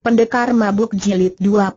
Pendekar Mabuk Jilid 23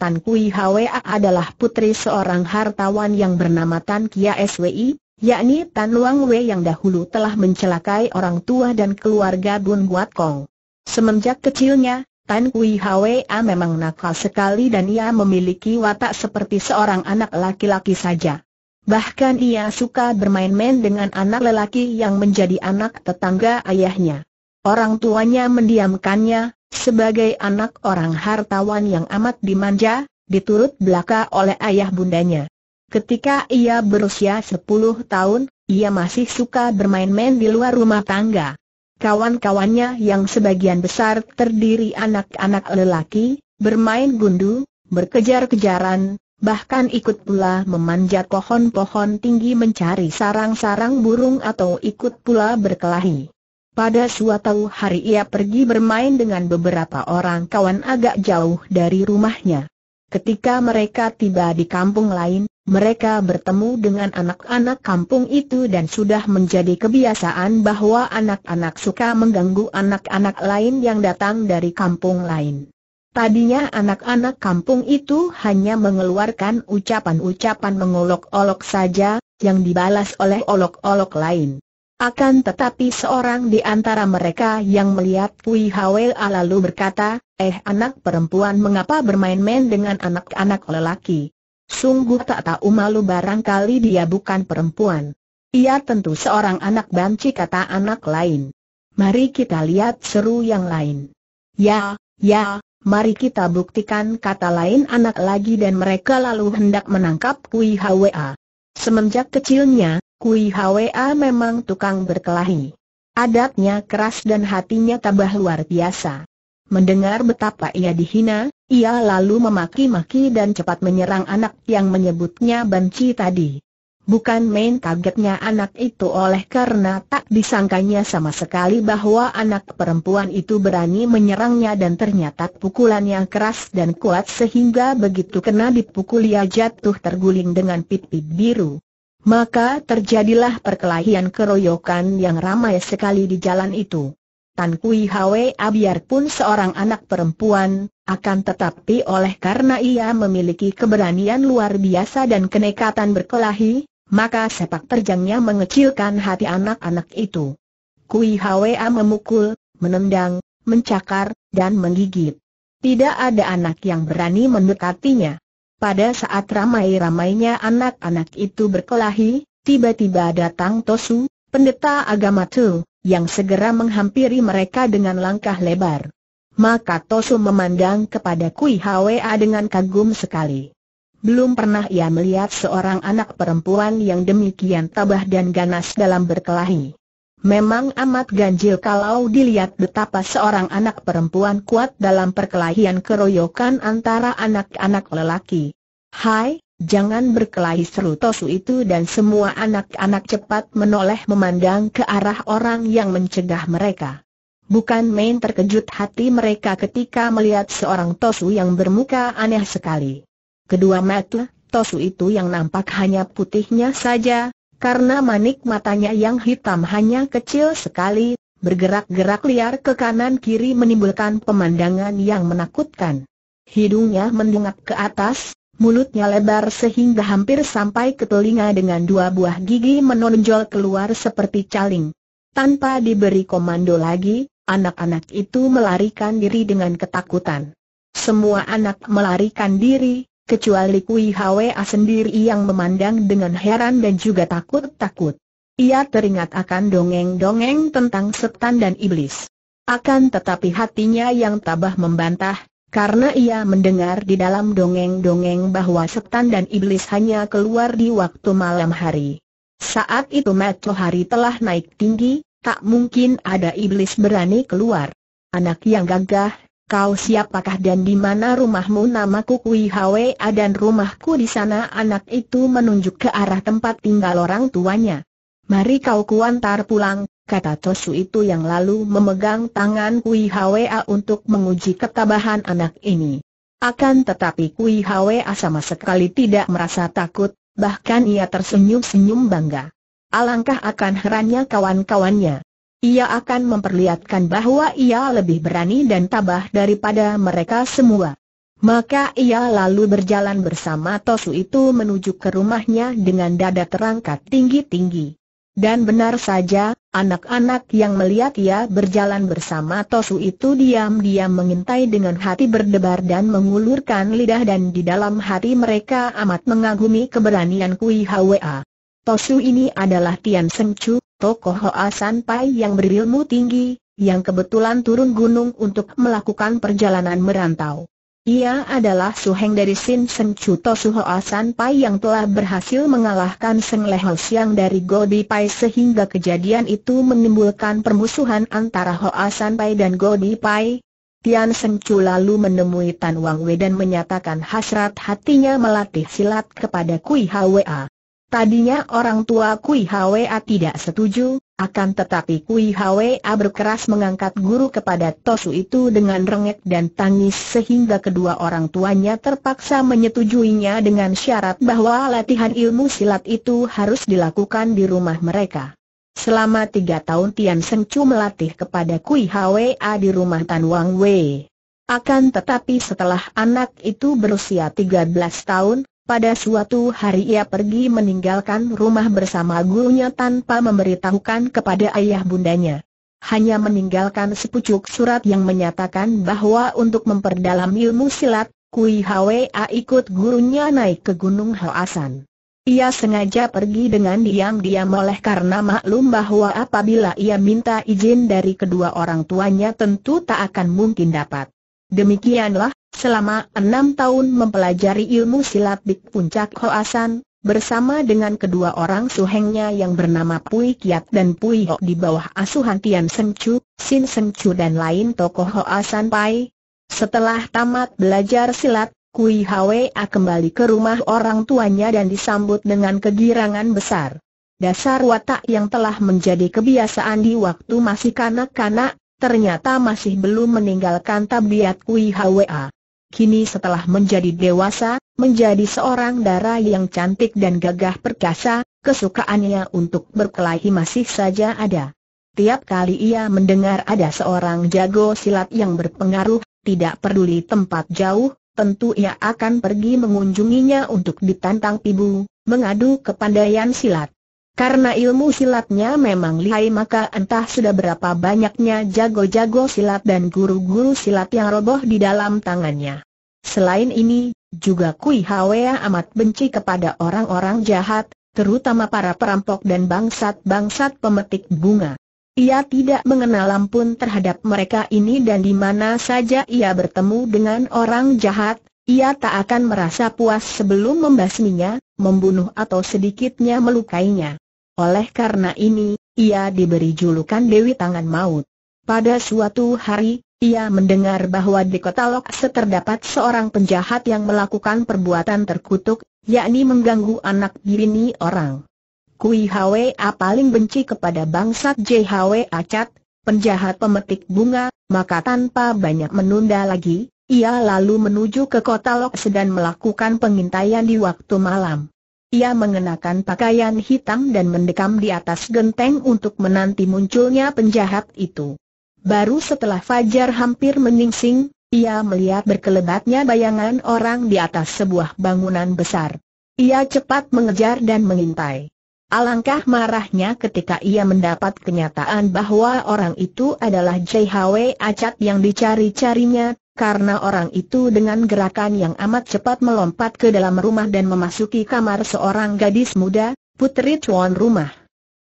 Tan Kui Hwa adalah putri seorang hartawan yang bernama Tan Kia Swi, yakni Tan Luang Wei yang dahulu telah mencelakai orang tua dan keluarga Bun Guat Kong. Semenjak kecilnya, Tan Kui Hwa memang nakal sekali dan ia memiliki watak seperti seorang anak laki-laki saja. Bahkan ia suka bermain-main dengan anak lelaki yang menjadi anak tetangga ayahnya. Orang tuanya mendiamkannya, sebagai anak orang hartawan yang amat dimanja, diturut belaka oleh ayah bundanya. Ketika ia berusia 10 tahun, ia masih suka bermain-main di luar rumah tangga. Kawan-kawannya yang sebagian besar terdiri anak-anak lelaki, bermain gundu, berkejar-kejaran, bahkan ikut pula memanjat pohon-pohon tinggi mencari sarang-sarang burung atau ikut pula berkelahi. Pada suatu hari ia pergi bermain dengan beberapa orang kawan agak jauh dari rumahnya. Ketika mereka tiba di kampung lain, mereka bertemu dengan anak-anak kampung itu dan sudah menjadi kebiasaan bahwa anak-anak suka mengganggu anak-anak lain yang datang dari kampung lain. Tadinya anak-anak kampung itu hanya mengeluarkan ucapan-ucapan mengolok-olok saja, yang dibalas oleh olok-olok lain. Akan tetapi seorang di antara mereka yang melihat Kui Hwea lalu berkata, eh anak perempuan mengapa bermain-main dengan anak-anak lelaki? Sungguh tak tahu malu barangkali dia bukan perempuan. Ia tentu seorang anak banci kata anak lain. Mari kita lihat seru yang lain. Ya, ya, mari kita buktikan kata lain anak lagi dan mereka lalu hendak menangkap Kui Hwea. Semenjak kecilnya, Kui Hwa memang tukang berkelahi. Adatnya keras dan hatinya tabah luar biasa. Mendengar betapa ia dihina, ia lalu memaki-maki dan cepat menyerang anak yang menyebutnya banci tadi. Bukan main kagetnya anak itu oleh karena tak disangkanya sama sekali bahwa anak perempuan itu berani menyerangnya dan ternyata pukulannya keras dan kuat sehingga begitu kena dipukul ia jatuh terguling dengan pit biru. Maka terjadilah perkelahian keroyokan yang ramai sekali di jalan itu. Tan Kui Abiar biarpun seorang anak perempuan, akan tetapi oleh karena ia memiliki keberanian luar biasa dan kenekatan berkelahi, maka sepak terjangnya mengecilkan hati anak-anak itu. Kui A memukul, menendang, mencakar, dan menggigit. Tidak ada anak yang berani mendekatinya. Pada saat ramai-ramainya anak-anak itu berkelahi, tiba-tiba datang Tosu, pendeta agama Tu, yang segera menghampiri mereka dengan langkah lebar. Maka Tosu memandang kepada Kui Hwa dengan kagum sekali. Belum pernah ia melihat seorang anak perempuan yang demikian tabah dan ganas dalam berkelahi. Memang amat ganjil kalau dilihat betapa seorang anak perempuan kuat dalam perkelahian keroyokan antara anak-anak lelaki. Hai, jangan berkelahi seru Tosu itu dan semua anak-anak cepat menoleh memandang ke arah orang yang mencegah mereka. Bukan main terkejut hati mereka ketika melihat seorang Tosu yang bermuka aneh sekali. Kedua mata Tosu itu yang nampak hanya putihnya saja, karena manik matanya yang hitam hanya kecil sekali, bergerak-gerak liar ke kanan-kiri menimbulkan pemandangan yang menakutkan. Hidungnya mendongak ke atas, mulutnya lebar sehingga hampir sampai ke telinga dengan dua buah gigi menonjol keluar seperti caling. Tanpa diberi komando lagi, anak-anak itu melarikan diri dengan ketakutan. Semua anak melarikan diri, kecuali Kui Hwa sendiri yang memandang dengan heran dan juga takut-takut. Ia teringat akan dongeng-dongeng tentang setan dan iblis. Akan tetapi hatinya yang tabah membantah, karena ia mendengar di dalam dongeng-dongeng bahwa setan dan iblis hanya keluar di waktu malam hari. Saat itu matahari telah naik tinggi, tak mungkin ada iblis berani keluar. Anak yang gagah Kau siapakah dan di mana rumahmu? Namaku Kui A dan rumahku di sana. Anak itu menunjuk ke arah tempat tinggal orang tuanya. Mari kau kuantar pulang, kata Tosu itu yang lalu memegang tangan Kui A untuk menguji ketabahan anak ini. Akan tetapi Kui A sama sekali tidak merasa takut, bahkan ia tersenyum-senyum bangga. Alangkah akan herannya kawan-kawannya ia akan memperlihatkan bahwa ia lebih berani dan tabah daripada mereka semua. Maka ia lalu berjalan bersama Tosu itu menuju ke rumahnya dengan dada terangkat tinggi-tinggi. Dan benar saja, anak-anak yang melihat ia berjalan bersama Tosu itu diam-diam mengintai dengan hati berdebar dan mengulurkan lidah dan di dalam hati mereka amat mengagumi keberanian Kui Hwa. Tosu ini adalah Tian Seng Chu, tokoh Hoa Pai yang berilmu tinggi, yang kebetulan turun gunung untuk melakukan perjalanan merantau. Ia adalah suheng dari Sin Seng Hoa San Pai yang telah berhasil mengalahkan Seng Le Siang dari Godi Pai sehingga kejadian itu menimbulkan permusuhan antara Hoa Pai dan Godi Pai. Tian Seng Chu lalu menemui Tan Wang Wei dan menyatakan hasrat hatinya melatih silat kepada Kui Hwa. Tadinya orang tua Kui Hwa tidak setuju, akan tetapi Kui Hwa berkeras mengangkat guru kepada Tosu itu dengan rengek dan tangis sehingga kedua orang tuanya terpaksa menyetujuinya dengan syarat bahwa latihan ilmu silat itu harus dilakukan di rumah mereka. Selama tiga tahun Tian Seng Chu melatih kepada Kui Hwa di rumah Tan Wang Wei. Akan tetapi setelah anak itu berusia 13 tahun, pada suatu hari ia pergi meninggalkan rumah bersama gurunya tanpa memberitahukan kepada ayah bundanya. Hanya meninggalkan sepucuk surat yang menyatakan bahwa untuk memperdalam ilmu silat, Kui Hwa ikut gurunya naik ke Gunung Hoasan. Ia sengaja pergi dengan diam-diam oleh karena maklum bahwa apabila ia minta izin dari kedua orang tuanya tentu tak akan mungkin dapat. Demikianlah, Selama enam tahun mempelajari ilmu silat di puncak Hoasan, bersama dengan kedua orang suhengnya yang bernama Pui Kiat dan Pui Ho di bawah asuhan Tian Seng Chu, Sin Seng Chu dan lain tokoh Hoasan Pai. Setelah tamat belajar silat, Kui Hwa kembali ke rumah orang tuanya dan disambut dengan kegirangan besar. Dasar watak yang telah menjadi kebiasaan di waktu masih kanak-kanak, ternyata masih belum meninggalkan tabiat Kui Hwa. Kini setelah menjadi dewasa, menjadi seorang dara yang cantik dan gagah perkasa, kesukaannya untuk berkelahi masih saja ada. Tiap kali ia mendengar ada seorang jago silat yang berpengaruh, tidak peduli tempat jauh, tentu ia akan pergi mengunjunginya untuk ditantang pibu, mengadu kepandaian silat. Karena ilmu silatnya memang lihai maka entah sudah berapa banyaknya jago-jago silat dan guru-guru silat yang roboh di dalam tangannya. Selain ini, juga Kui Hwa amat benci kepada orang-orang jahat, terutama para perampok dan bangsat-bangsat pemetik bunga. Ia tidak mengenal ampun terhadap mereka ini dan di mana saja ia bertemu dengan orang jahat, ia tak akan merasa puas sebelum membasminya, membunuh atau sedikitnya melukainya. Oleh karena ini, ia diberi julukan Dewi Tangan Maut. Pada suatu hari, ia mendengar bahwa di kota Lokse terdapat seorang penjahat yang melakukan perbuatan terkutuk, yakni mengganggu anak bini orang. Kui Hwa paling benci kepada bangsat JHW Acat, penjahat pemetik bunga, maka tanpa banyak menunda lagi, ia lalu menuju ke kota Lokse dan melakukan pengintaian di waktu malam. Ia mengenakan pakaian hitam dan mendekam di atas genteng untuk menanti munculnya penjahat itu. Baru setelah Fajar hampir meningsing, ia melihat berkelebatnya bayangan orang di atas sebuah bangunan besar. Ia cepat mengejar dan mengintai. Alangkah marahnya ketika ia mendapat kenyataan bahwa orang itu adalah JHW Acat yang dicari-carinya, karena orang itu dengan gerakan yang amat cepat melompat ke dalam rumah dan memasuki kamar seorang gadis muda, putri tuan rumah.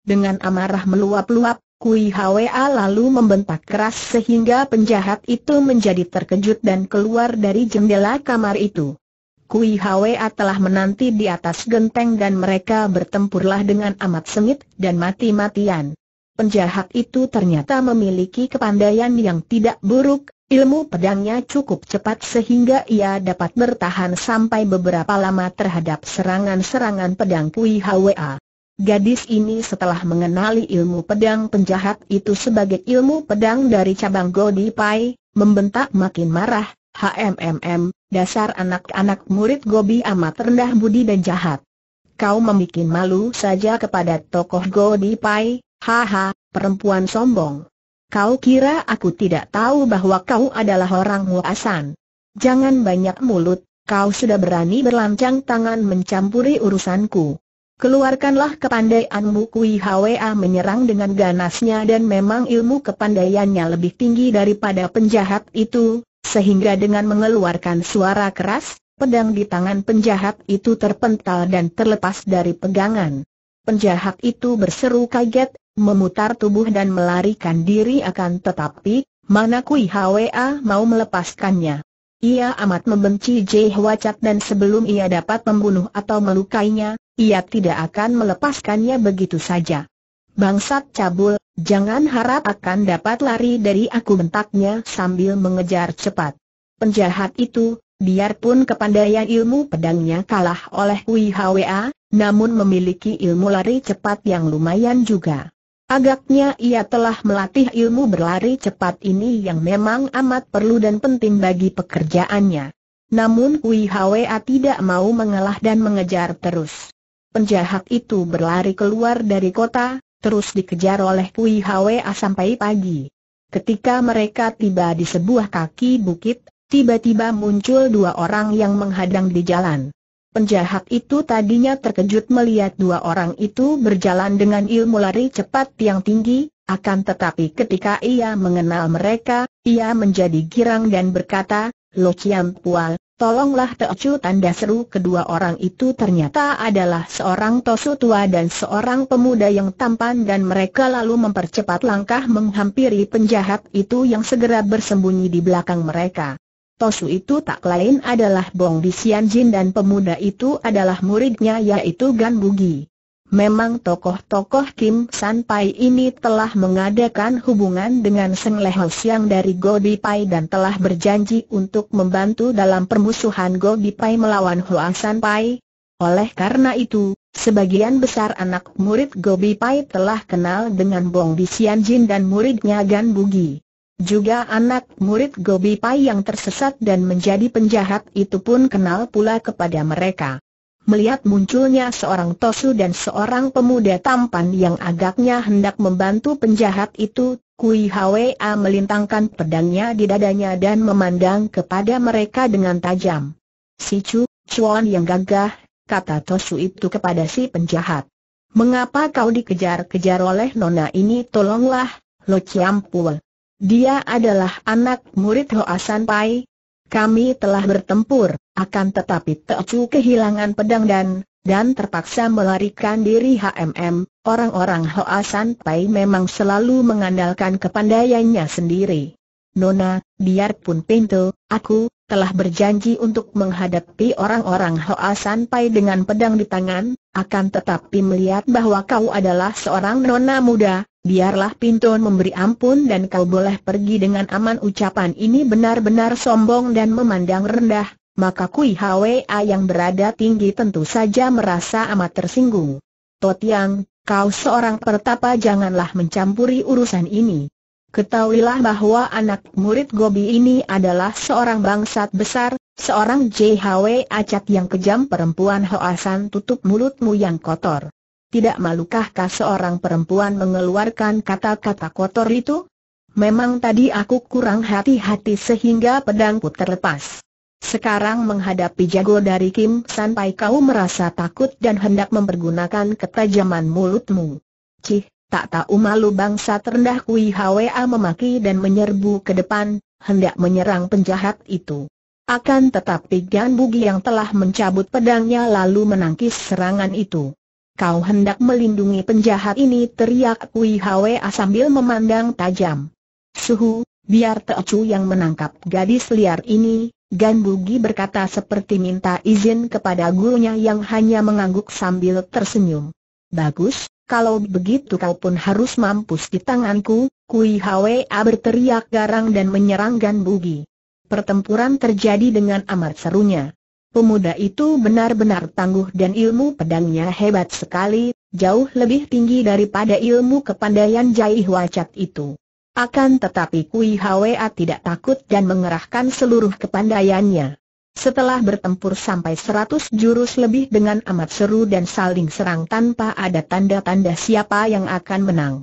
Dengan amarah meluap-luap, Kui Hwa lalu membentak keras sehingga penjahat itu menjadi terkejut dan keluar dari jendela kamar itu. Kui Hwa telah menanti di atas genteng dan mereka bertempurlah dengan amat sengit dan mati-matian. Penjahat itu ternyata memiliki kepandaian yang tidak buruk, Ilmu pedangnya cukup cepat sehingga ia dapat bertahan sampai beberapa lama terhadap serangan-serangan pedang Kui Hwa. Gadis ini setelah mengenali ilmu pedang penjahat itu sebagai ilmu pedang dari cabang Godi Pai, membentak makin marah, HMMM, dasar anak-anak murid Gobi amat rendah budi dan jahat. Kau membuat malu saja kepada tokoh Godi Pai, haha, perempuan sombong. Kau kira aku tidak tahu bahwa kau adalah orang muasan? Jangan banyak mulut, kau sudah berani berlancang tangan mencampuri urusanku. Keluarkanlah kepandaianmu Kui Hwa menyerang dengan ganasnya dan memang ilmu kepandaiannya lebih tinggi daripada penjahat itu, sehingga dengan mengeluarkan suara keras, pedang di tangan penjahat itu terpental dan terlepas dari pegangan. Penjahat itu berseru kaget, memutar tubuh dan melarikan diri akan tetapi, mana Kui Hwa mau melepaskannya. Ia amat membenci Jai Wacat dan sebelum ia dapat membunuh atau melukainya, ia tidak akan melepaskannya begitu saja. Bangsat cabul, jangan harap akan dapat lari dari aku bentaknya sambil mengejar cepat. Penjahat itu, biarpun kepandaian ilmu pedangnya kalah oleh Kui Hwa, namun memiliki ilmu lari cepat yang lumayan juga. Agaknya ia telah melatih ilmu berlari cepat ini yang memang amat perlu dan penting bagi pekerjaannya. Namun Kui Hwa tidak mau mengalah dan mengejar terus. Penjahat itu berlari keluar dari kota, terus dikejar oleh Kui Hwa sampai pagi. Ketika mereka tiba di sebuah kaki bukit, tiba-tiba muncul dua orang yang menghadang di jalan. Penjahat itu tadinya terkejut melihat dua orang itu berjalan dengan ilmu lari cepat yang tinggi, akan tetapi ketika ia mengenal mereka, ia menjadi girang dan berkata, Lo Chiam Pual, tolonglah Teocu tanda seru kedua orang itu ternyata adalah seorang tosu tua dan seorang pemuda yang tampan dan mereka lalu mempercepat langkah menghampiri penjahat itu yang segera bersembunyi di belakang mereka. Tosu itu tak lain adalah Bong di Jin dan pemuda itu adalah muridnya yaitu Gan Bugi. Memang tokoh-tokoh Kim San Pai ini telah mengadakan hubungan dengan Seng Leho Siang dari Gobi Pai dan telah berjanji untuk membantu dalam permusuhan Gobi Pai melawan Hoa San Pai. Oleh karena itu, sebagian besar anak murid Gobi Pai telah kenal dengan Bong Bisian Jin dan muridnya Gan Bugi. Juga anak murid Gobi Pai yang tersesat dan menjadi penjahat itu pun kenal pula kepada mereka. Melihat munculnya seorang Tosu dan seorang pemuda tampan yang agaknya hendak membantu penjahat itu, Kui Hwa melintangkan pedangnya di dadanya dan memandang kepada mereka dengan tajam. Si Chu, Chuan yang gagah, kata Tosu itu kepada si penjahat. Mengapa kau dikejar-kejar oleh nona ini tolonglah, Lo Chiam Pul. Dia adalah anak murid Hoasan Pai. Kami telah bertempur, akan tetapi Teocu kehilangan pedang dan, dan terpaksa melarikan diri HMM. Orang-orang Hoasan Pai memang selalu mengandalkan kepandaiannya sendiri. Nona, biarpun pintu, aku, telah berjanji untuk menghadapi orang-orang Hoa Pai dengan pedang di tangan, akan tetapi melihat bahwa kau adalah seorang nona muda, biarlah Pinton memberi ampun dan kau boleh pergi dengan aman ucapan ini benar-benar sombong dan memandang rendah, maka Kui Hwa yang berada tinggi tentu saja merasa amat tersinggung. Totiang, kau seorang pertapa janganlah mencampuri urusan ini. Ketahuilah bahwa anak murid Gobi ini adalah seorang bangsat besar, seorang JHW acat yang kejam perempuan Hoasan tutup mulutmu yang kotor tidak malukahkah seorang perempuan mengeluarkan kata-kata kotor itu? Memang tadi aku kurang hati-hati sehingga pedangku terlepas. Sekarang menghadapi jago dari Kim sampai kau merasa takut dan hendak mempergunakan ketajaman mulutmu. Cih, tak tahu malu bangsa terendah Kui Hwa memaki dan menyerbu ke depan, hendak menyerang penjahat itu. Akan tetapi Gan Bugi yang telah mencabut pedangnya lalu menangkis serangan itu. Kau hendak melindungi penjahat ini teriak Kui Hwa sambil memandang tajam. Suhu, biar Teocu yang menangkap gadis liar ini, Gan Bugi berkata seperti minta izin kepada gurunya yang hanya mengangguk sambil tersenyum. Bagus, kalau begitu kau pun harus mampus di tanganku, Kui Hwa berteriak garang dan menyerang Gan Bugi. Pertempuran terjadi dengan amat serunya. Pemuda itu benar-benar tangguh dan ilmu pedangnya hebat sekali, jauh lebih tinggi daripada ilmu kepandaian Jai Wacat itu. Akan tetapi Kui Hwa tidak takut dan mengerahkan seluruh kepandaiannya. Setelah bertempur sampai seratus jurus lebih dengan amat seru dan saling serang tanpa ada tanda-tanda siapa yang akan menang.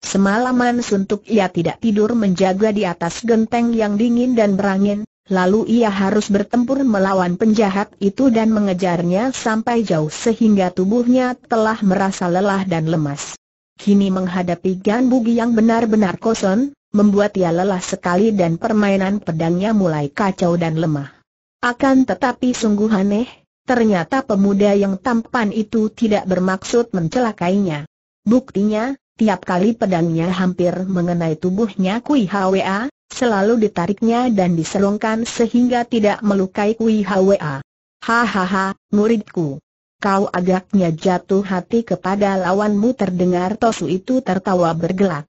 Semalaman suntuk ia tidak tidur menjaga di atas genteng yang dingin dan berangin, Lalu ia harus bertempur melawan penjahat itu dan mengejarnya sampai jauh sehingga tubuhnya telah merasa lelah dan lemas. Kini menghadapi Gan Bugi yang benar-benar kosong, membuat ia lelah sekali dan permainan pedangnya mulai kacau dan lemah. Akan tetapi sungguh aneh, ternyata pemuda yang tampan itu tidak bermaksud mencelakainya. Buktinya, tiap kali pedangnya hampir mengenai tubuhnya Kui Hwa, Selalu ditariknya dan diselongkan sehingga tidak melukai Kui Hwa. Hahaha, muridku. Kau agaknya jatuh hati kepada lawanmu terdengar Tosu itu tertawa bergelak.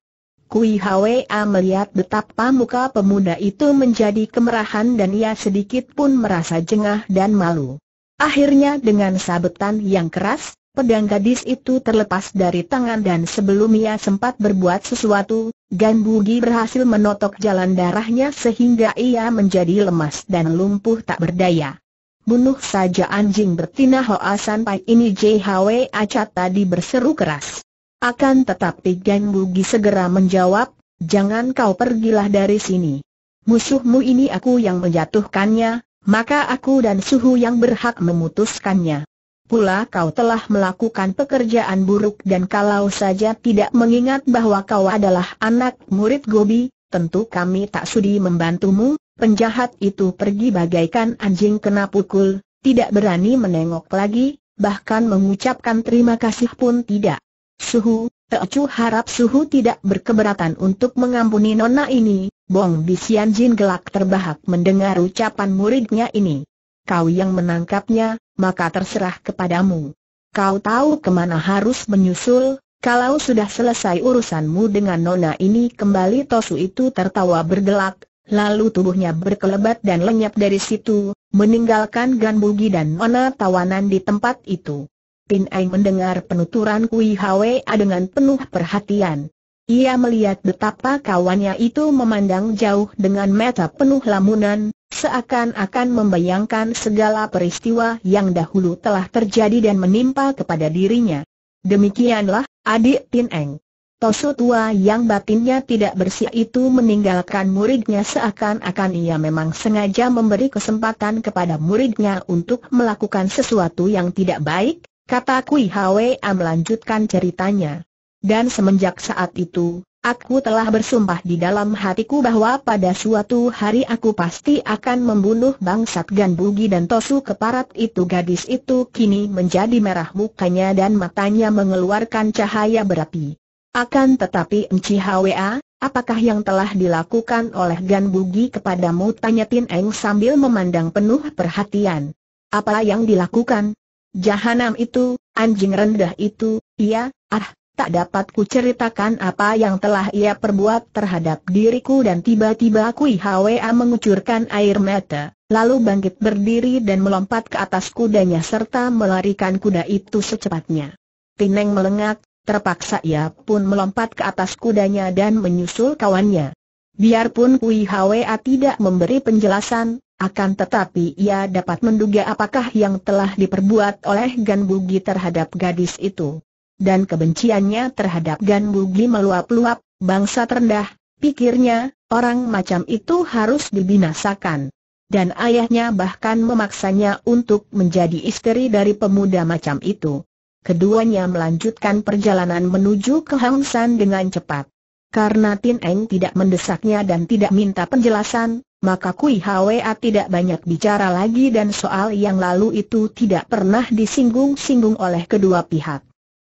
Kui Hwa melihat betapa muka pemuda itu menjadi kemerahan dan ia sedikit pun merasa jengah dan malu. Akhirnya dengan sabetan yang keras, pedang gadis itu terlepas dari tangan dan sebelum ia sempat berbuat sesuatu, Gan Bugi berhasil menotok jalan darahnya sehingga ia menjadi lemas dan lumpuh tak berdaya. Bunuh saja anjing bertina Hoa Sanpai ini JHW Acat tadi berseru keras. Akan tetapi Gan Bugi segera menjawab, jangan kau pergilah dari sini. Musuhmu ini aku yang menjatuhkannya, maka aku dan Suhu yang berhak memutuskannya. Pula kau telah melakukan pekerjaan buruk dan kalau saja tidak mengingat bahwa kau adalah anak murid Gobi, tentu kami tak sudi membantumu, penjahat itu pergi bagaikan anjing kena pukul, tidak berani menengok lagi, bahkan mengucapkan terima kasih pun tidak. Suhu, Teocu harap Suhu tidak berkeberatan untuk mengampuni nona ini, Bong Bisian Jin gelak terbahak mendengar ucapan muridnya ini kau yang menangkapnya, maka terserah kepadamu. Kau tahu kemana harus menyusul, kalau sudah selesai urusanmu dengan nona ini kembali Tosu itu tertawa bergelak, lalu tubuhnya berkelebat dan lenyap dari situ, meninggalkan Ganbugi dan nona tawanan di tempat itu. Pin Ai mendengar penuturan Kui Hwa dengan penuh perhatian. Ia melihat betapa kawannya itu memandang jauh dengan mata penuh lamunan, seakan-akan membayangkan segala peristiwa yang dahulu telah terjadi dan menimpa kepada dirinya. Demikianlah, adik Tin Eng. Tosu tua yang batinnya tidak bersih itu meninggalkan muridnya seakan-akan ia memang sengaja memberi kesempatan kepada muridnya untuk melakukan sesuatu yang tidak baik, kata Kui Hwa melanjutkan ceritanya. Dan semenjak saat itu, Aku telah bersumpah di dalam hatiku bahwa pada suatu hari aku pasti akan membunuh bangsat Ganbugi dan Tosu keparat itu gadis itu kini menjadi merah mukanya dan matanya mengeluarkan cahaya berapi. Akan tetapi Enci Hwa, apakah yang telah dilakukan oleh Ganbugi kepadamu? Tanya Tin Eng sambil memandang penuh perhatian. Apa yang dilakukan? Jahanam itu, anjing rendah itu, iya, ah, tak dapat ku ceritakan apa yang telah ia perbuat terhadap diriku dan tiba-tiba Kui Hwa mengucurkan air mata, lalu bangkit berdiri dan melompat ke atas kudanya serta melarikan kuda itu secepatnya. Pineng melengak, terpaksa ia pun melompat ke atas kudanya dan menyusul kawannya. Biarpun Kui Hwa tidak memberi penjelasan, akan tetapi ia dapat menduga apakah yang telah diperbuat oleh Gan Bugi terhadap gadis itu dan kebenciannya terhadap Gan Bugi meluap-luap, bangsa terendah, pikirnya, orang macam itu harus dibinasakan. Dan ayahnya bahkan memaksanya untuk menjadi istri dari pemuda macam itu. Keduanya melanjutkan perjalanan menuju ke Hang dengan cepat. Karena Tin Eng tidak mendesaknya dan tidak minta penjelasan, maka Kui Hwa tidak banyak bicara lagi dan soal yang lalu itu tidak pernah disinggung-singgung oleh kedua pihak.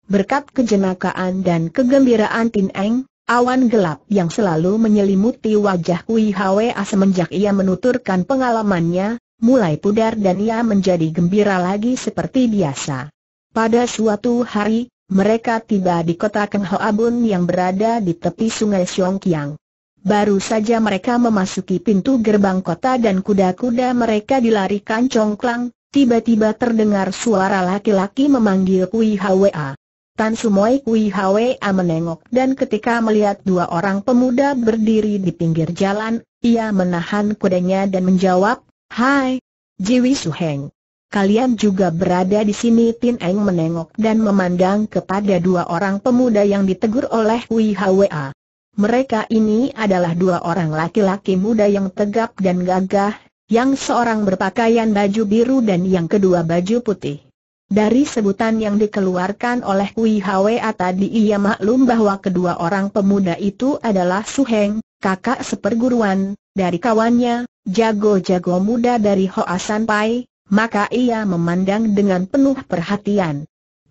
Berkat kejenakaan dan kegembiraan Tin Eng, awan gelap yang selalu menyelimuti wajah Kui Hwa semenjak ia menuturkan pengalamannya, mulai pudar dan ia menjadi gembira lagi seperti biasa. Pada suatu hari, mereka tiba di kota Keng Hoa Bun yang berada di tepi sungai Xiongqiang. Baru saja mereka memasuki pintu gerbang kota dan kuda-kuda mereka dilarikan congklang, tiba-tiba terdengar suara laki-laki memanggil Kui Hwa. Tan Sumoy Kui Hwa menengok dan ketika melihat dua orang pemuda berdiri di pinggir jalan, ia menahan kudanya dan menjawab, Hai, Jiwi Suheng. Kalian juga berada di sini Tin Eng menengok dan memandang kepada dua orang pemuda yang ditegur oleh Kui A. Mereka ini adalah dua orang laki-laki muda yang tegap dan gagah, yang seorang berpakaian baju biru dan yang kedua baju putih. Dari sebutan yang dikeluarkan oleh Kui Hwa tadi ia maklum bahwa kedua orang pemuda itu adalah Suheng, kakak seperguruan, dari kawannya, jago-jago muda dari Hoa San Pai. maka ia memandang dengan penuh perhatian.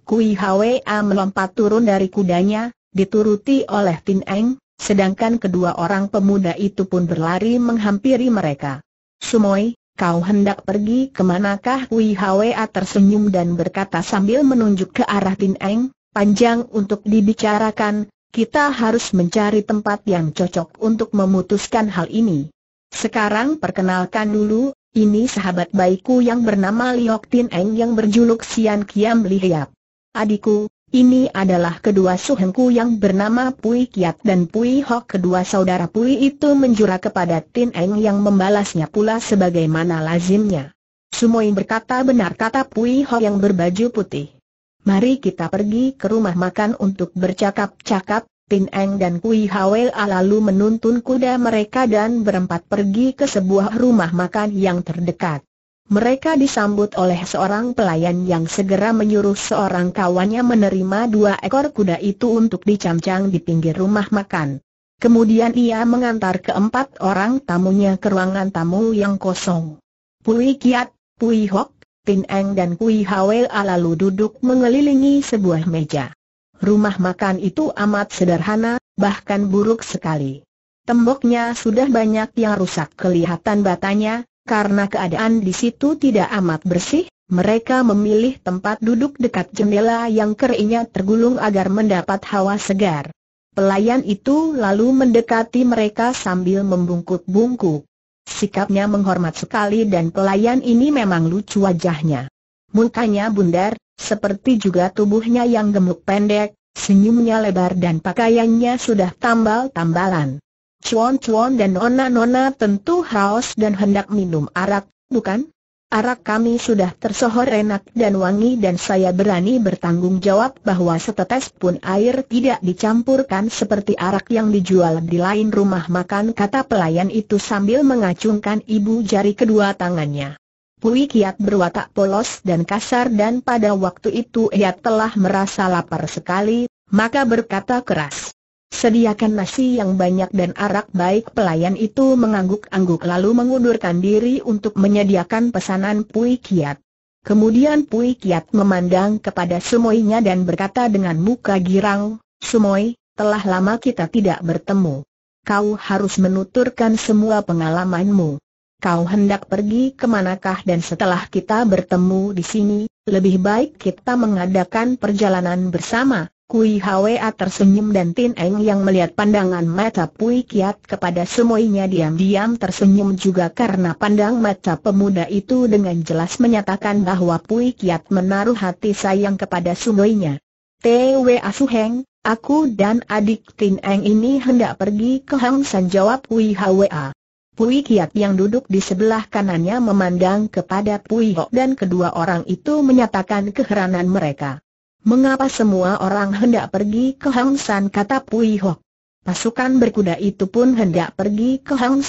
Kui Hwa melompat turun dari kudanya, dituruti oleh Tin Eng, sedangkan kedua orang pemuda itu pun berlari menghampiri mereka. Sumoi, kau hendak pergi ke kemanakah Wei Hwa tersenyum dan berkata sambil menunjuk ke arah Tin Eng, panjang untuk dibicarakan, kita harus mencari tempat yang cocok untuk memutuskan hal ini. Sekarang perkenalkan dulu, ini sahabat baikku yang bernama Liok Tin Eng yang berjuluk Sian Kiam Lihiap. Adikku, ini adalah kedua suhengku yang bernama Pui Kiat dan Pui Hok kedua saudara Pui itu menjurah kepada Tin Eng yang membalasnya pula sebagaimana lazimnya. Sumoin berkata benar kata Pui Hok yang berbaju putih. Mari kita pergi ke rumah makan untuk bercakap-cakap, Tin Eng dan Kui Hawel lalu menuntun kuda mereka dan berempat pergi ke sebuah rumah makan yang terdekat. Mereka disambut oleh seorang pelayan yang segera menyuruh seorang kawannya menerima dua ekor kuda itu untuk dicamcang di pinggir rumah makan. Kemudian ia mengantar keempat orang tamunya ke ruangan tamu yang kosong. Pui Kiat, Pui Hok, Tin Eng dan Pui Hawel lalu duduk mengelilingi sebuah meja. Rumah makan itu amat sederhana, bahkan buruk sekali. Temboknya sudah banyak yang rusak kelihatan batanya, karena keadaan di situ tidak amat bersih, mereka memilih tempat duduk dekat jendela yang keringnya tergulung agar mendapat hawa segar. Pelayan itu lalu mendekati mereka sambil membungkuk-bungkuk. Sikapnya menghormat sekali dan pelayan ini memang lucu wajahnya. Mukanya bundar, seperti juga tubuhnya yang gemuk pendek, senyumnya lebar dan pakaiannya sudah tambal-tambalan. Cuan-cuan dan nona-nona tentu haus dan hendak minum arak, bukan? Arak kami sudah tersohor enak dan wangi dan saya berani bertanggung jawab bahwa setetes pun air tidak dicampurkan seperti arak yang dijual di lain rumah makan kata pelayan itu sambil mengacungkan ibu jari kedua tangannya. Pui Kiat berwatak polos dan kasar dan pada waktu itu ia telah merasa lapar sekali, maka berkata keras. Sediakan nasi yang banyak dan arak baik pelayan itu mengangguk-angguk lalu mengundurkan diri untuk menyediakan pesanan Pui Kiat. Kemudian Pui Kiat memandang kepada Sumoinya dan berkata dengan muka girang, Sumoi, telah lama kita tidak bertemu. Kau harus menuturkan semua pengalamanmu. Kau hendak pergi ke manakah dan setelah kita bertemu di sini, lebih baik kita mengadakan perjalanan bersama, Kui Hwa tersenyum dan Tin Eng yang melihat pandangan mata Pui Kiat kepada semuanya diam-diam tersenyum juga karena pandang mata pemuda itu dengan jelas menyatakan bahwa Pui Kiat menaruh hati sayang kepada sumoinya. Asu Heng, aku dan adik Tin Eng ini hendak pergi ke Hang San jawab Kui Hwa. Pui Kiat yang duduk di sebelah kanannya memandang kepada Pui Ho dan kedua orang itu menyatakan keheranan mereka. Mengapa semua orang hendak pergi ke Hang kata Pui Hok. Pasukan berkuda itu pun hendak pergi ke Hang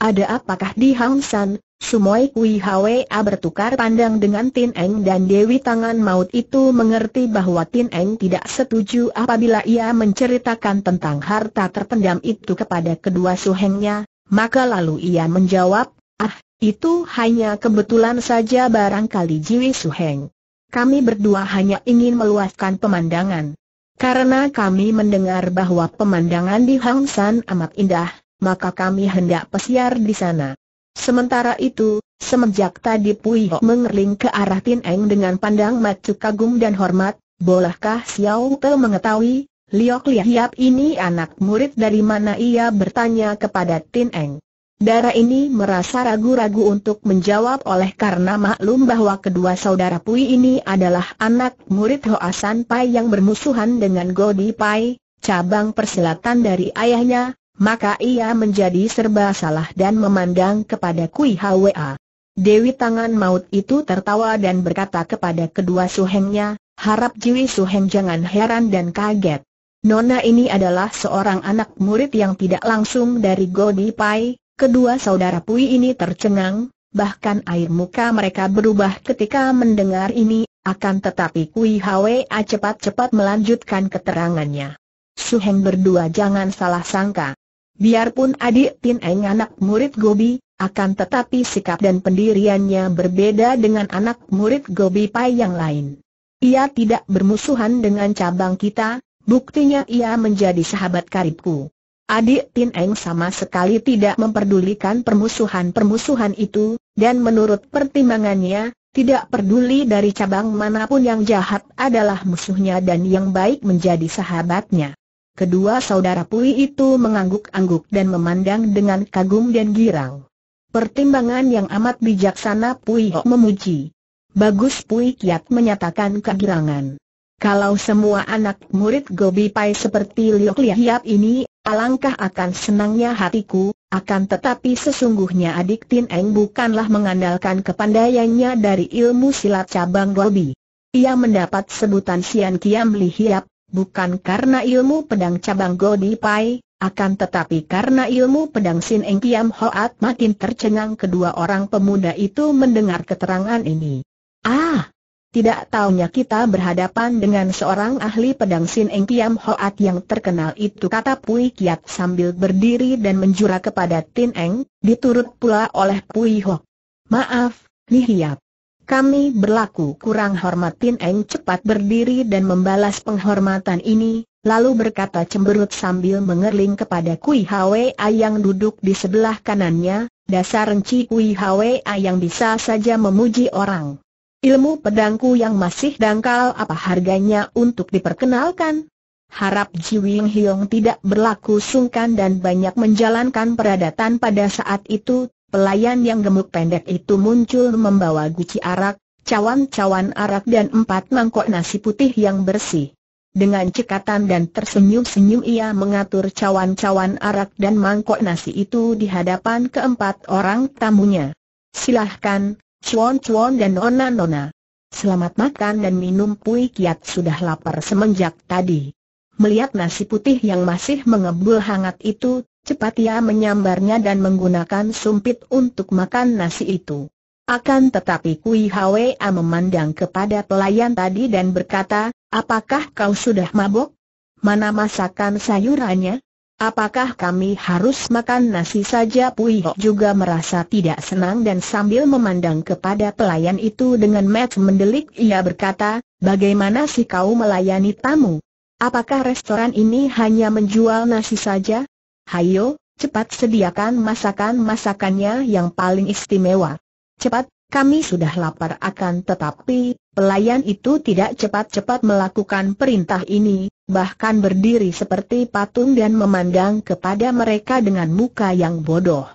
Ada apakah di Hang San? Sumoi Kui Hwa bertukar pandang dengan Tin Eng dan Dewi Tangan Maut itu mengerti bahwa Tin Eng tidak setuju apabila ia menceritakan tentang harta terpendam itu kepada kedua suhengnya, maka lalu ia menjawab, ah, itu hanya kebetulan saja barangkali Jiwi Suheng kami berdua hanya ingin meluaskan pemandangan. Karena kami mendengar bahwa pemandangan di Hang San amat indah, maka kami hendak pesiar di sana. Sementara itu, semenjak tadi Pui Ho mengerling ke arah Tin Eng dengan pandang macu kagum dan hormat, bolehkah Xiao Te mengetahui, Liok Liap ini anak murid dari mana ia bertanya kepada Tin Eng. Dara ini merasa ragu-ragu untuk menjawab oleh karena maklum bahwa kedua saudara Pui ini adalah anak murid Hoasan Pai yang bermusuhan dengan Godi Pai, cabang persilatan dari ayahnya, maka ia menjadi serba salah dan memandang kepada Kui Hwa. Dewi Tangan Maut itu tertawa dan berkata kepada kedua suhengnya, harap Jiwi Suheng jangan heran dan kaget. Nona ini adalah seorang anak murid yang tidak langsung dari Godi Pai, Kedua saudara Pui ini tercengang, bahkan air muka mereka berubah ketika mendengar ini, akan tetapi Kui Hwa cepat-cepat melanjutkan keterangannya. Suheng berdua jangan salah sangka. Biarpun adik Tin Eng anak murid Gobi, akan tetapi sikap dan pendiriannya berbeda dengan anak murid Gobi Pai yang lain. Ia tidak bermusuhan dengan cabang kita, buktinya ia menjadi sahabat karibku. Adik Tin Eng sama sekali tidak memperdulikan permusuhan-permusuhan itu, dan menurut pertimbangannya, tidak peduli dari cabang manapun yang jahat adalah musuhnya dan yang baik menjadi sahabatnya. Kedua saudara Pui itu mengangguk-angguk dan memandang dengan kagum dan girang. Pertimbangan yang amat bijaksana Pui Ho memuji. Bagus Pui Kiat menyatakan kegirangan. Kalau semua anak murid Gobi Pai seperti Liok Liahiap ini Alangkah akan senangnya hatiku, akan tetapi sesungguhnya adik Tin Eng bukanlah mengandalkan kepandaiannya dari ilmu silat cabang golbi. Ia mendapat sebutan Sian Kiam Li Hiap, bukan karena ilmu pedang cabang Godi Pai, akan tetapi karena ilmu pedang Sin Eng Kiam Hoat makin tercengang kedua orang pemuda itu mendengar keterangan ini. Ah, tidak taunya kita berhadapan dengan seorang ahli pedang Sin Eng Kiam Hoat yang terkenal itu kata Pui Kiat sambil berdiri dan menjura kepada Tin Eng, diturut pula oleh Pui Ho. Maaf, Hiap. Kami berlaku kurang hormat Tin Eng cepat berdiri dan membalas penghormatan ini, lalu berkata cemberut sambil mengerling kepada Kui Hwa yang duduk di sebelah kanannya, dasar renci Kui Hwa yang bisa saja memuji orang. Ilmu pedangku yang masih dangkal apa harganya untuk diperkenalkan? Harap Ji Wing Hiong tidak berlaku sungkan dan banyak menjalankan peradatan pada saat itu, pelayan yang gemuk pendek itu muncul membawa guci arak, cawan-cawan arak dan empat mangkok nasi putih yang bersih. Dengan cekatan dan tersenyum-senyum ia mengatur cawan-cawan arak dan mangkok nasi itu di hadapan keempat orang tamunya. Silahkan, cuan-cuan dan nona-nona. Selamat makan dan minum Pui Kiat sudah lapar semenjak tadi. Melihat nasi putih yang masih mengebul hangat itu, cepat ia menyambarnya dan menggunakan sumpit untuk makan nasi itu. Akan tetapi Kui Hwa memandang kepada pelayan tadi dan berkata, apakah kau sudah mabuk? Mana masakan sayurannya? Apakah kami harus makan nasi saja Pui juga merasa tidak senang dan sambil memandang kepada pelayan itu dengan mat mendelik ia berkata, bagaimana sih kau melayani tamu? Apakah restoran ini hanya menjual nasi saja? Hayo, cepat sediakan masakan-masakannya yang paling istimewa. Cepat, kami sudah lapar akan tetapi, pelayan itu tidak cepat-cepat melakukan perintah ini, bahkan berdiri seperti patung dan memandang kepada mereka dengan muka yang bodoh.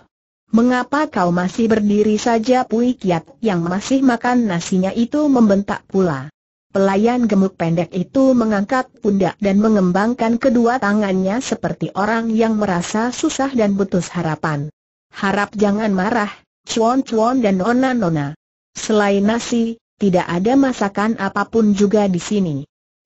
Mengapa kau masih berdiri saja Pui Kiat yang masih makan nasinya itu membentak pula. Pelayan gemuk pendek itu mengangkat pundak dan mengembangkan kedua tangannya seperti orang yang merasa susah dan putus harapan. Harap jangan marah, cuan-cuan dan nona-nona. Selain nasi, tidak ada masakan apapun juga di sini.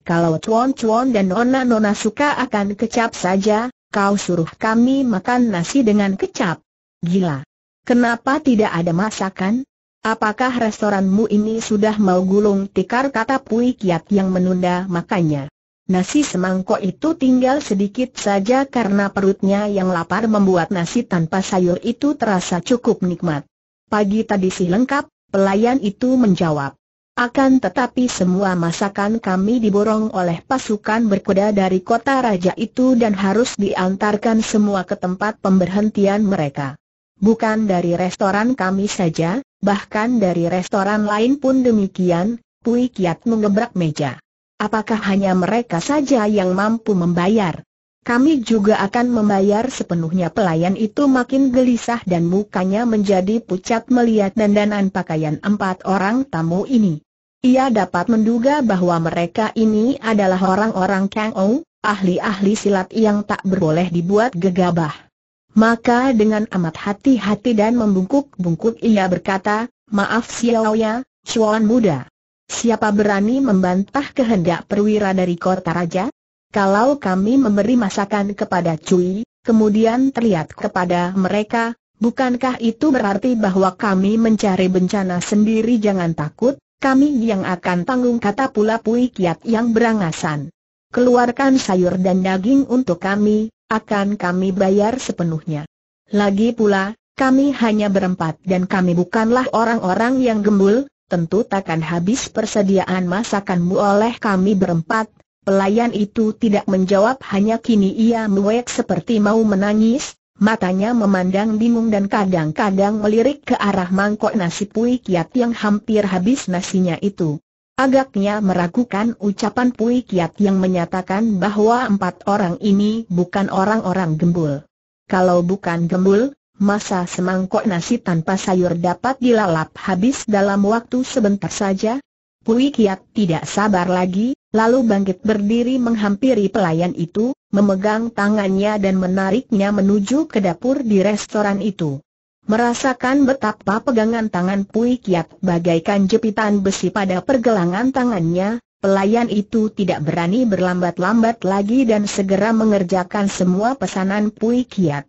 Kalau cuan-cuan dan nona-nona suka akan kecap saja, kau suruh kami makan nasi dengan kecap. Gila. Kenapa tidak ada masakan? Apakah restoranmu ini sudah mau gulung tikar kata Pui Kiat yang menunda makannya? Nasi semangkok itu tinggal sedikit saja karena perutnya yang lapar membuat nasi tanpa sayur itu terasa cukup nikmat. Pagi tadi sih lengkap, pelayan itu menjawab. Akan tetapi semua masakan kami diborong oleh pasukan berkuda dari kota raja itu dan harus diantarkan semua ke tempat pemberhentian mereka. Bukan dari restoran kami saja, bahkan dari restoran lain pun demikian, Pui Kiat mengebrak meja. Apakah hanya mereka saja yang mampu membayar? Kami juga akan membayar sepenuhnya pelayan itu makin gelisah dan mukanya menjadi pucat melihat dandanan pakaian empat orang tamu ini. Ia dapat menduga bahwa mereka ini adalah orang-orang Kang Ou, ahli-ahli silat yang tak berboleh dibuat gegabah. Maka dengan amat hati-hati dan membungkuk-bungkuk ia berkata, Maaf Xiao ya, Chuan muda. Siapa berani membantah kehendak perwira dari kota raja? Kalau kami memberi masakan kepada Cui, kemudian terlihat kepada mereka, bukankah itu berarti bahwa kami mencari bencana sendiri jangan takut, kami yang akan tanggung kata pula Pui Kiat yang berangasan. Keluarkan sayur dan daging untuk kami, akan kami bayar sepenuhnya. Lagi pula, kami hanya berempat dan kami bukanlah orang-orang yang gembul, tentu takkan habis persediaan masakanmu oleh kami berempat. Pelayan itu tidak menjawab hanya kini ia mewek seperti mau menangis, Matanya memandang bingung dan kadang-kadang melirik ke arah mangkok nasi Pui Kiat yang hampir habis nasinya itu. Agaknya meragukan ucapan Pui Kiat yang menyatakan bahwa empat orang ini bukan orang-orang gembul. Kalau bukan gembul, masa semangkok nasi tanpa sayur dapat dilalap habis dalam waktu sebentar saja? Pui Kiat tidak sabar lagi, Lalu bangkit berdiri menghampiri pelayan itu, memegang tangannya dan menariknya menuju ke dapur di restoran itu. Merasakan betapa pegangan tangan Pui Kiat bagaikan jepitan besi pada pergelangan tangannya, pelayan itu tidak berani berlambat-lambat lagi dan segera mengerjakan semua pesanan Pui Kiat.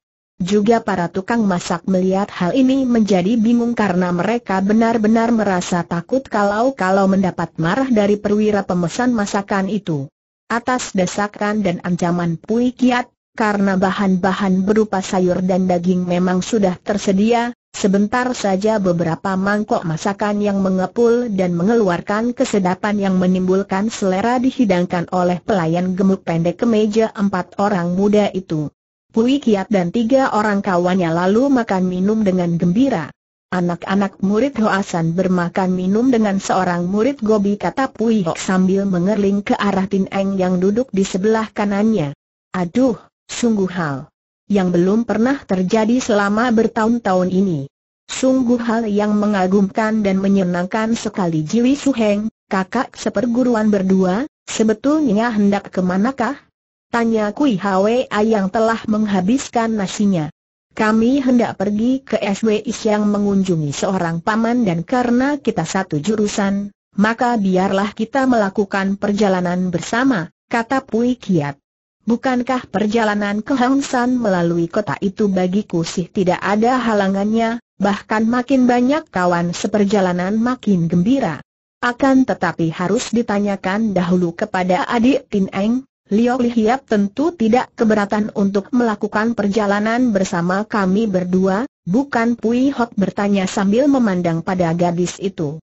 Juga para tukang masak melihat hal ini menjadi bingung karena mereka benar-benar merasa takut kalau-kalau mendapat marah dari perwira pemesan masakan itu. Atas desakan dan ancaman Pui Kiat, karena bahan-bahan berupa sayur dan daging memang sudah tersedia, sebentar saja beberapa mangkok masakan yang mengepul dan mengeluarkan kesedapan yang menimbulkan selera dihidangkan oleh pelayan gemuk pendek ke meja empat orang muda itu. Pui Kiat dan tiga orang kawannya lalu makan minum dengan gembira. Anak-anak murid Hoasan bermakan minum dengan seorang murid Gobi kata Pui Ho sambil mengerling ke arah Tin Eng yang duduk di sebelah kanannya. Aduh, sungguh hal yang belum pernah terjadi selama bertahun-tahun ini. Sungguh hal yang mengagumkan dan menyenangkan sekali Jiwi Suheng, kakak seperguruan berdua, sebetulnya hendak kemanakah? Tanya Kui Hwa yang telah menghabiskan nasinya. Kami hendak pergi ke SW yang mengunjungi seorang paman dan karena kita satu jurusan, maka biarlah kita melakukan perjalanan bersama, kata Pui Kiat. Bukankah perjalanan ke Hangsan melalui kota itu bagiku sih tidak ada halangannya, bahkan makin banyak kawan seperjalanan makin gembira. Akan tetapi harus ditanyakan dahulu kepada adik Tin Eng, Liu Lihiap tentu tidak keberatan untuk melakukan perjalanan bersama kami berdua, bukan Pui Hok bertanya sambil memandang pada gadis itu.